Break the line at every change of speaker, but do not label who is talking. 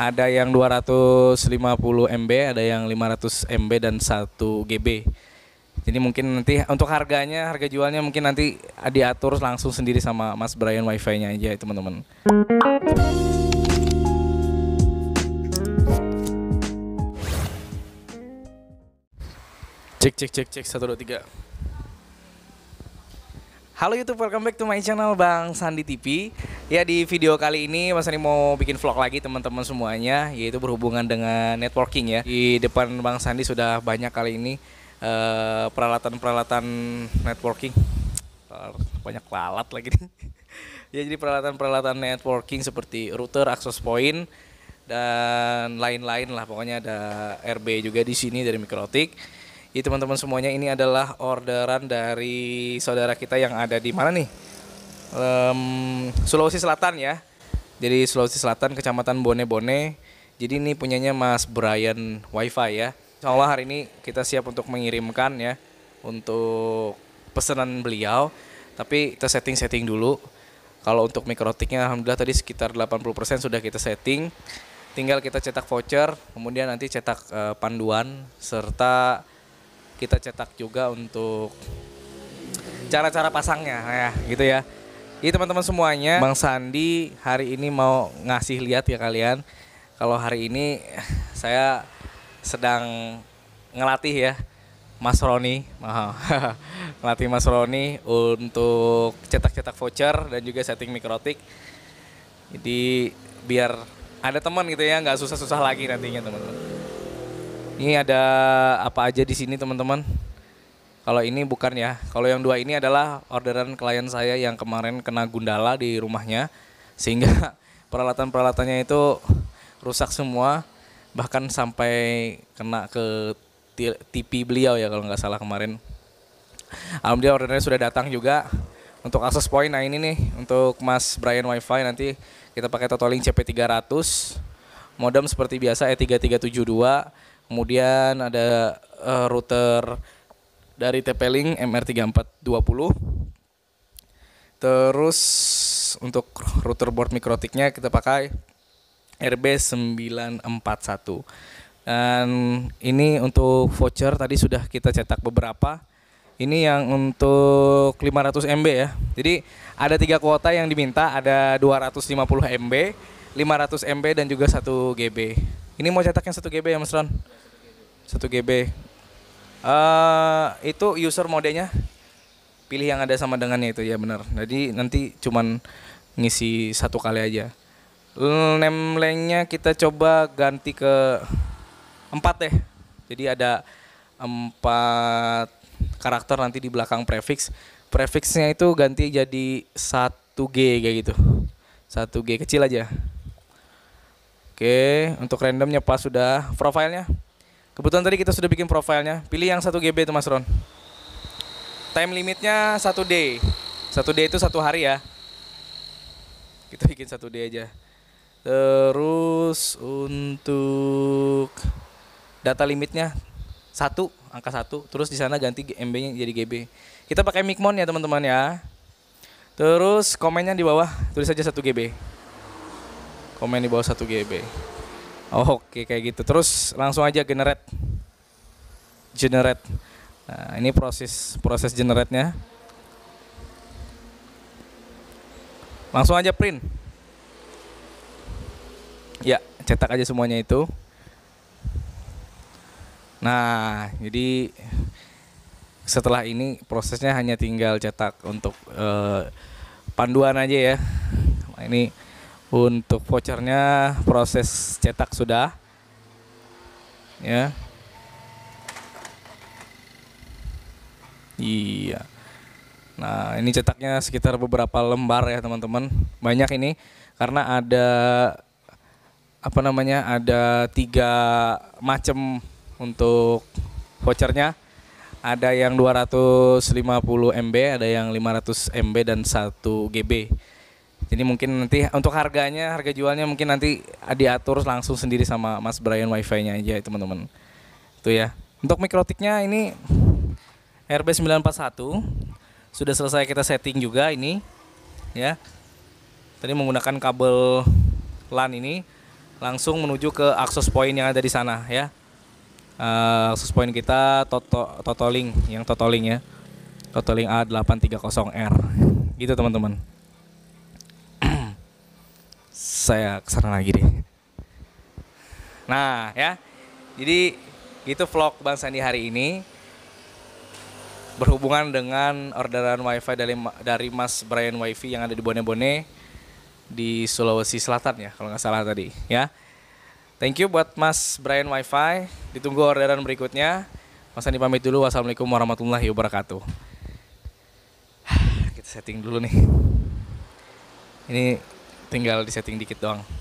ada yang 250 MB, ada yang 500 MB dan 1 GB. Jadi mungkin nanti untuk harganya, harga jualnya mungkin nanti diatur langsung sendiri sama Mas Brian wi fi nya aja teman-teman. Cek cek cek cek 1 2 3. Halo YouTube, welcome back to my channel Bang Sandi TV. Ya di video kali ini Mas Ani mau bikin vlog lagi teman-teman semuanya yaitu berhubungan dengan networking ya. Di depan Bang Sandi sudah banyak kali ini eh, peralatan-peralatan uh, networking. Banyak lalat lagi nih. ya jadi peralatan-peralatan networking seperti router, access point dan lain-lain lah pokoknya ada RB juga di sini dari Mikrotik. Ya teman-teman semuanya ini adalah orderan dari saudara kita yang ada di mana nih? um, Sulawesi Selatan ya. Jadi Sulawesi Selatan, Kecamatan Bone-Bone. Jadi ini punyanya Mas Brian WiFi ya. Insya Allah hari ini kita siap untuk mengirimkan ya untuk pesanan beliau. Tapi kita setting-setting dulu. Kalau untuk mikrotiknya alhamdulillah tadi sekitar 80% sudah kita setting. Tinggal kita cetak voucher, kemudian nanti cetak uh, panduan serta kita cetak juga untuk cara-cara pasangnya ya, gitu ya. Jadi iya, teman-teman semuanya, Bang Sandi hari ini mau ngasih lihat ya kalian. Kalau hari ini saya sedang ngelatih ya Mas Roni, maaf. ngelatih Mas Roni untuk cetak-cetak voucher dan juga setting mikrotik. Jadi biar ada teman gitu ya, nggak susah-susah lagi nantinya teman-teman. Ini ada apa aja di sini teman-teman? Kalau ini bukan ya. Kalau yang dua ini adalah orderan klien saya yang kemarin kena gundala di rumahnya sehingga peralatan-peralatannya itu rusak semua bahkan sampai kena ke TV beliau ya kalau nggak salah kemarin. Alhamdulillah ordernya sudah datang juga. Untuk akses point nah ini nih untuk Mas Brian WiFi nanti kita pakai totaling CP300 modem seperti biasa E3372 kemudian ada uh, router dari TP Link MR3420. Terus untuk router board mikrotiknya kita pakai RB941. Dan ini untuk voucher tadi sudah kita cetak beberapa. Ini yang untuk 500 MB ya. Jadi ada tiga kuota yang diminta, ada 250 MB, 500 MB dan juga 1 GB. Ini mau cetak yang 1 GB ya Mas Ron? 1 GB. Eh, itu user modenya pilih yang ada sama dengannya itu ya benar. Jadi nanti cuman ngisi satu kali aja. Nemlengnya kita coba ganti ke empat deh. Jadi ada empat karakter nanti di belakang prefix. Prefixnya itu ganti jadi satu g kayak gitu. satu g kecil aja. Oke, untuk randomnya pas sudah profilnya Kebetulan tadi kita sudah bikin profilnya. Pilih yang 1 GB itu Mas Ron. Time limitnya 1 day. 1 day itu satu hari ya. Kita bikin 1 day aja. Terus untuk data limitnya satu angka satu terus di sana ganti MB-nya jadi GB. Kita pakai Micmon ya teman-teman ya. Terus komennya di bawah tulis aja satu GB. Komen di bawah satu GB. Oke kayak gitu. Terus langsung aja generate. Generate. Nah, ini proses proses generate-nya. Langsung aja print. Ya, cetak aja semuanya itu. Nah, jadi setelah ini prosesnya hanya tinggal cetak untuk uh, panduan aja ya. Ini untuk vouchernya proses cetak sudah. Ya. Iya. Nah, ini cetaknya sekitar beberapa lembar ya, teman-teman. Banyak ini karena ada apa namanya? Ada tiga macam untuk vouchernya. Ada yang 250 MB, ada yang 500 MB dan 1 GB. Jadi mungkin nanti untuk harganya, harga jualnya mungkin nanti diatur langsung sendiri sama Mas Brian wifi-nya aja teman-teman. Itu ya. Untuk mikrotiknya ini RB941 sudah selesai kita setting juga ini ya. Tadi menggunakan kabel LAN ini langsung menuju ke akses point yang ada di sana ya. Uh, akses point kita toto, totoling yang totoling ya. Totoling A830R. Gitu teman-teman saya kesana lagi deh. Nah ya, jadi itu vlog Bang Sandi hari ini berhubungan dengan orderan wifi dari dari Mas Brian Wifi yang ada di Bone Bone di Sulawesi Selatan ya kalau nggak salah tadi ya. Thank you buat Mas Brian Wifi. Ditunggu orderan berikutnya. Mas Sandi pamit dulu. Wassalamualaikum warahmatullahi wabarakatuh. Kita setting dulu nih. Ini tinggal di setting dikit doang